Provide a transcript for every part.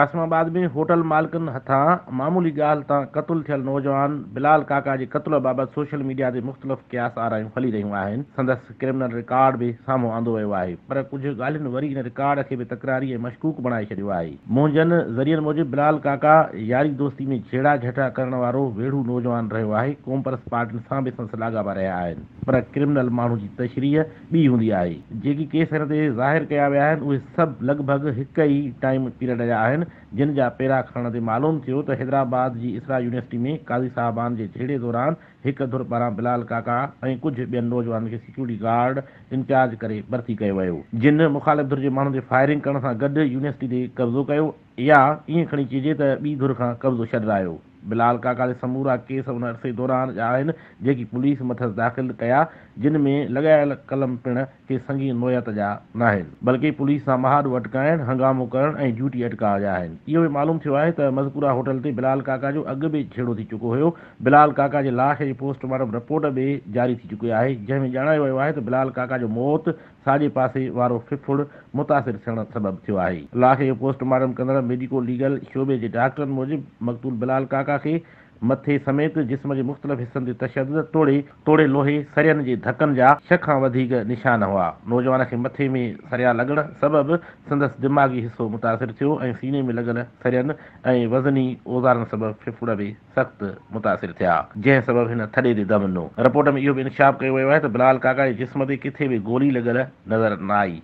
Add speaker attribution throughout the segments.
Speaker 1: कासमाबाद में होटल मालिकनि हथां मामूली ॻाल्हि तां कतुलु थियल नौजवान बिलाल काका जे कतलु बाबति सोशल मीडिया ते मुख़्तलिफ़ क्यास आरायूं खणी रहियूं आहिनि संदसि क्रिमिनल रिकॉड बि साम्हूं आंदो वियो आहे पर कुझु ॻाल्हियुनि वरी हिन रिकार्ड खे बि तकरारी ऐं मशकूक बणाए छॾियो आहे मुंहिंजन ज़रियनि मूजिब बिलाल काका यारी दोस्ती में झेड़ा झेठा करण वारो वेड़ो नौजवान रहियो आहे कॉम्प्रस पार्टी सां बि संदसि लाॻापा रहिया आहिनि पर क्रिमिनल माण्हू जी तशरीह ॿी हूंदी आहे जेकी केस हिन ते ज़ाहिर कया विया आहिनि उहे सभु लॻभॻि हिक ई टाइम पीरियड जा आहिनि जिन जा पहिरां खणण ते मालूम थियो त हैदराबाद जी इसरा यूनिवर्सिटी में काज़ी साहिबान जे जेड़े दौरान हिकु धुर पारां बिलाल काका ऐं कुझु ॿियनि नौजवाननि खे सिक्योरिटी गार्ड इंचार्ज करे भर्ती कयो वियो जिन मुखालिफ़ धुर जे माण्हुनि ते फायरिंग करण सां गॾु यूनिवर्सिटी ते कब्ज़ो कयो या ईअं खणी चइजे त ॿी धुर खां कब्ज़ो छॾायो बिलाल काका समूरा केस उन उनरसे दौरान आहिनि जेकी पुलिस मथसि दाख़िल कया जिन में लॻायल कलम पिण खे संगी नोयत जा न आहिनि बल्कि पुलिस सां महारू अटकाइण हंगामो करणु ऐं जूटी अटका जा आहिनि इहो बि मालूम थियो आहे त मज़कूरा होटल ते बिलाल काका जो अॻु बि छेड़ो थी चुको हुयो बिलाल काका जे लाश जी पोस्टमार्टम रिपोर्ट बि जारी थी चुकी आहे जंहिंमें ॼाणायो वियो आहे त बिलाल काका जो मौत साॼे पासे वारो फिफुड़ मुतासिर थियण सबबु थियो आहे लाश जो पोस्टमार्टम कंदड़ मेडिको लीगल शोबे जे डॉक्टरनि मूजिबि मक़तूल बिलाल काका दिमाग़ी हिसो मुतासिर थियो ऐं सीने में सरियनि ऐं वज़नी औज़ारनि सबब फिफड़ बि सख़्तु मुतासिर थिया जंहिं सबब हिन थधे ते दिनो रिपोर्ट में इहो बि इनशाफ़ कयो वियो आहे बिलाल काका जे जिस्म ते किथे बि गोली लॻल नज़र न आई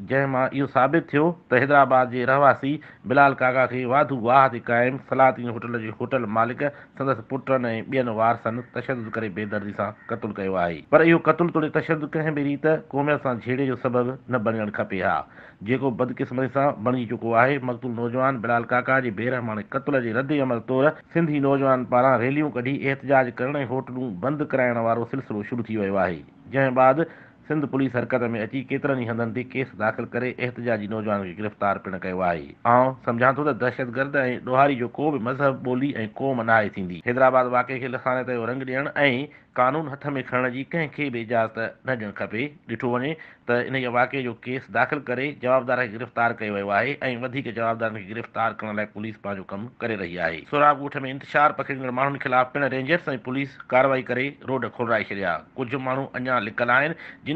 Speaker 1: जंहिं मां इहो साबित थियो त हैदराबाद जे रहवासी बिलाल काका खे वाधू वाह ते क़ाइमु सलादी होटल जे होटल मालिक संदसि पुटनि ऐं ॿियनि वारसनि तशदु करे बेदर्दी सां कतलु कयो आहे पर इहो तोड़े तशद कंहिं बि रीति क़ौम सां झेड़े जो सबबु न बणणु खपे हा जेको बदकिस्मती सां बणिजी चुको आहे मक़दूल नौजवान बिलाल काका जे बेरहमाणे क़तल जे रदे अमल तौरु सिंधी नौजवान पारां रैलियूं कढी एतिजाज करणु होटलूं बंदि कराइण वारो सिलसिलो शुरू थी वियो आहे जंहिं बाद सिंध पुलिस हरकत में अची केतिरनि ई हंधनि ते केस दाख़िल करे एहतजाजी नौजवान खे गिरफ़्तार पिणु कयो आहे ऐं सम्झां थो त दहशतगर्द ऐं ॾोहारी जो को बि मज़हब ॿोली ऐं क़ौम न आहे थींदी हैदराबाद वाके खे रंग ॾियणु ऐं कानून हथ में खणण जी कंहिंखे बि इजाज़त न ॾियणु खपे ॾिठो वञे त इन जे वाके जो केस दाख़िल करे जवाबदार खे गिरफ़्तार कयो वियो आहे ऐं वधीक जवाबदारनि खे गिरफ़्तार करण लाइ पुलिस पंहिंजो कमु करे रही आहे ॻोठ में इंतिशार माण्हुनि पिणु रेंजर्स ऐं पुलिस करे रोड खोलाए छॾिया कुझु माण्हू अञा लिकल आहिनि जिन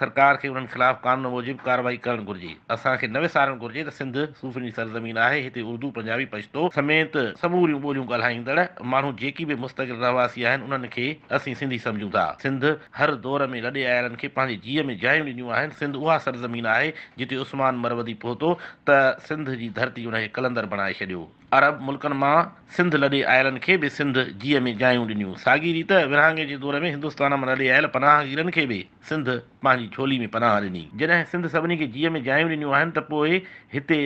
Speaker 1: सरकार ॻाल्हाईंदड़ माण्हू जेकी बि मुस्तकिल रहवासी आहिनि उन्हनि खे दौर में लॾे आयलनि खे पंहिंजे जीअ में जायूं ॾिनियूं आहिनि सिंध उहा सरज़मीन आहे जिते उस्मान मरवदी पहुतो त सिंध जी धरती उन खे कलंदर बणाए छॾियो अरब मुल्कनि मां सिंध लॾे आयलनि खे बि सिंध जीअ में जायूं ॾिनियूं साॻी रीति विरहाङे जे दौर में हिंदुस्तान मां लॾे आयल पनाहगीरनि खे बि सिंध पंहिंजी छोली में पनाह ॾिनी जॾहिं सभिनी खे जीअ में जायूं ॾिनियूं आहिनि त पोइ हिते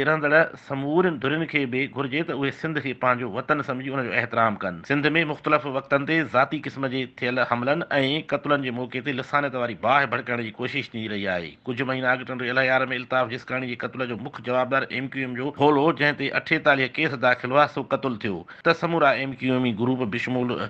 Speaker 1: हमलनि ऐं बाहि भड़कण जी कोशिशि थी रही आहे कुझु महीना मेंिसकाणी मुख्यारु होलो जंहिं ते अठेतालीह केस दाख़िल हुआ सोल थियो त समूरा e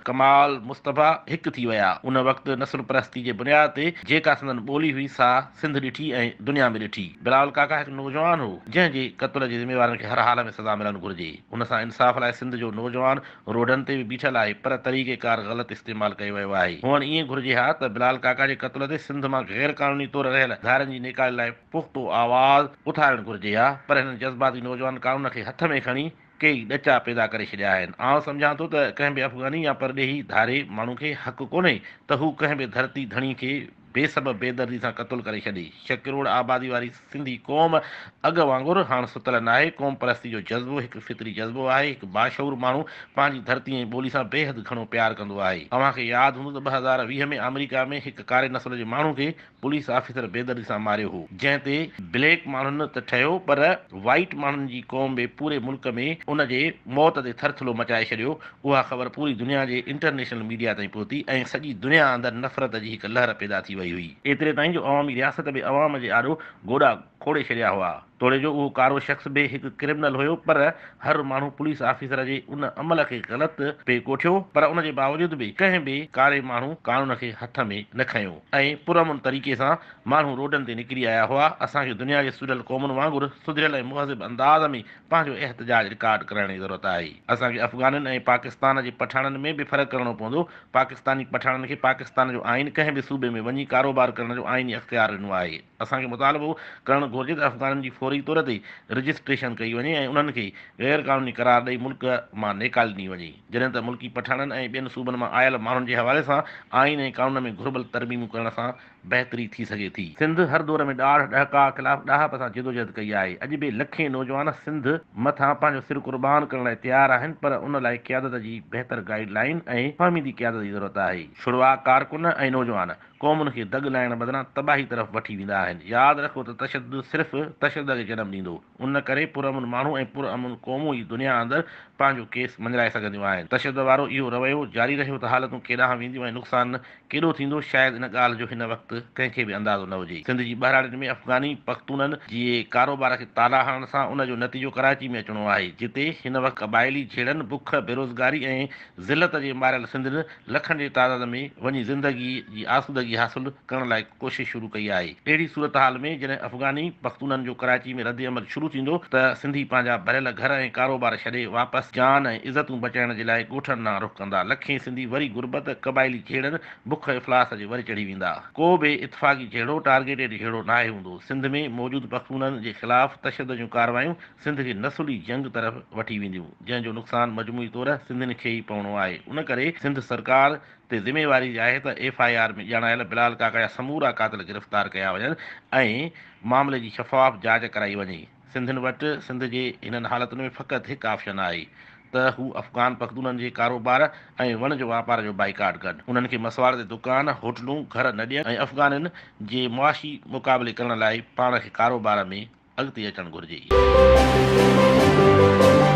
Speaker 1: कमाल मुस्तफ़ा हिकु थी विया उन वक़्तु नसर परस्ती जे बुनियाद ते जे जेका सदन ॿोली हुई सा सिंध ॾिठी ऐं दुनिया में ॾिठी बिलावल काका हिकु नौजवान हो जंहिंजे क़तल जे ज़िमेवारनि खे हर हाल में सज़ा मिलणु घुरिजे हुन सां इंसाफ़ लाइ सिंध जो नौजवान रोडनि ते बि बीठल आहे पर तरीक़ेकार ग़लति इस्तेमालु कयो वियो आहे हुअण ईअं घुरिजे हा त बिलाल काका जे क़तल ते सिंध मां ग़ैर क़ानूनी तौरु रहियल धारनि जी लाइ पुख़्तो आवाज़ु उथारणु घुरिजे हा पर हिन जज़्बाती नौजवान कानून खे हथ में खणी कई ॾचा पैदा करे छॾिया आहिनि आउं सम्झां थो त कंहिं बि अफ़गानी या परॾेही धारे माण्हू खे हक़ु कोन्हे त हू कंहिं बि धरती धणी खे बेसब बेदर्दी सां क़तलु करे छॾी छह करोड़ आबादी वारी सिंधी क़ौम अॻु वांगुरु हाणे सुतल न आहे क़ौम परस्ती जो जज़्बो हिकु फितरी जज़्बो आहे हिकु बाशहूर माण्हू पंहिंजी धरती ऐं ॿोली सां बेहद घणो प्यारु कंदो आहे तव्हांखे यादि हूंदो त ॿ हज़ार वीह में अमेरिका में हिकु कारे नसल जे माण्हू खे पुलिस ऑफिसर बेदर्दी सां मारियो हो जंहिं ते ब्लैक माण्हुनि त ठहियो पर वाइट माण्हुनि जी क़ौम बि पूरे मुल्क में उन जे मौत ते थरथलो मचाए छॾियो उहा ख़बर पूरी दुनिया जे इंटरनेशनल मीडिया ताईं पहुती ऐं सॼी दुनिया अंदरि नफ़रत जी हिकु लहर पैदा थी वई वई हुई एतिरे ताईं जो अवामी रियासत में अवाम जे आॾो गोॾा खोड़े छॾिया हुआ तोड़े जो उहो कारो शख़्स बि हिकु क्रिमिनल हुयो पर हर माण्हू पुलिस ऑफिसर जे उन अमल खे ग़लति पे कोठियो पर उन जे बावजूद बि कंहिं बि कारे माण्हू कानून खे हथ में न खयो ऐं पुरमन तरीक़े सां माण्हू रोडनि ते निकिरी आया हुआ असांखे दुनिया जे सुधियल क़ौमुनि वांगुरु सुधरियल ऐं मुहज़िब अंदाज़ में पंहिंजो एहतजाज रिकॉर्ड कराइण जी ज़रूरत आहे असांखे अफ़गाननि ऐं पाकिस्तान जे पठाणनि में बि फ़र्क़ु करणो पवंदो पाकिस्तानी पठाणनि खे पाकिस्तान जो आइन कंहिं बि सूबे में वञी कारोबार करण जो आइनी अख़्तियार ॾिनो आहे असांखे मुतालबो करणु घुरिजे त अफ़गाननि जी फौरी तौर ते रजिस्ट्रेशन कई वञे ऐं उन्हनि खे गै़रु क़ानूनी करार ॾेई मुल्क मां नेकाल ॾिनी वञे जॾहिं त मुल्की पठाणनि ऐं ॿियनि सूबनि मां आयल माण्हुनि जे हवाले सां आइन ऐं क़ानून में घुरबल तरमीमूं करण सां बहितरी थी सघे थी सिंध हर दौर में ॾाढ ॾहका ख़िलाफ़ु ॾहाप सां जिदोजहद कई आहे अॼु बि लखे नौजवान सिंध मथां पंहिंजो सिर कुर्बान करण लाइ तयारु आहिनि पर उन लाइ क्यादत जी बहितर गाइडलाइन लाइन ऐं फहमींदी क्यादत जी ज़रूरत आहे शुरूआत कारकुन ऐं नौजवान क़ौमुनि खे दग लाहिण बदिरां तबाही तरफ़ वठी वेंदा आहिनि यादि रखो त तशद सिर्फ़ु तशद खे जनम ॾींदो उन करे पुर माण्हू ऐं पुर क़ौमूं ई दुनिया अंदरि पंहिंजो केस मंझाए सघंदियूं आहिनि तशद वारो इहो रवैयो जारी रहियो त हालतूं केॾांहुं वेंदियूं ऐं नुक़सानु केॾो थींदो शायदि इन ॻाल्हि जो हिन वक़्तु कंहिंखे बि अंदाज़ो न हुजे सिंध जी बहिराणी में अफ़गानी पख़्तूननि जे कारोबार खे ताला हणण सां उनजो नतीजो कराची में अचिणो आहे जिते हिन वक़्तु क़बाइली छेड़नि बुख बेरोज़गारी ऐं ज़िलत जे मारियल सिंधियुनि लखनि जे तइदाद में वञी ज़िंदगी जी आसूदगी हासिल करण लाइ कोशिशि शुरू कई आहे अहिड़ी सूरत हाल में जॾहिं अफ़गानी पख़्तूननि जो कराची में रदि अमल शुरू थींदो त सिंधी पंहिंजा भरियल घर ऐं कारोबार छॾे वापसि जान ऐं इज़तूं बचाइण जे लाइ ॻोठनि ॾांहुं रुख कंदा लखे सिंधी वरी गुरबत वरी चढ़ी वेंदा को बि इतफ़ाक़ी जहिड़ो टारगेटेड जहिड़ो न आहे हूंदो सिंध में मौजूदु पखूननि जे ख़िलाफ़ु तशद जूं कार्यवायूं सिंध खे नसुली जंग तरफ़ वठी वेंदियूं जंहिंजो नुक़सानु मजमूई तौरु सिंधियुनि खे ई पवणो आहे उन करे सिंध सरकार ते ज़िमेवारी आहे त एफ आई आर में ॼाणायल बिलाल काका जा समूरा कातिल गिरफ़्तार कया वञनि ऐं मामले जी शफ़ाफ़ जांच कराई वञे सिंधियुनि वटि सिंध जे हिननि हालतुनि में फ़क़ति हिकु ऑप्शन आहे त हू अफ़ग़ान पखदूननि जे कारोबार ऐं वण जो वापार जो बाइकाट कनि हुननि खे मसवाड़ ते दुकान होटलूं घर न ॾियनि ऐं अफ़गाननि जे मुआशी मुक़ाबले करण लाइ पाण खे कारोबार में अॻिते अचणु घुरिजे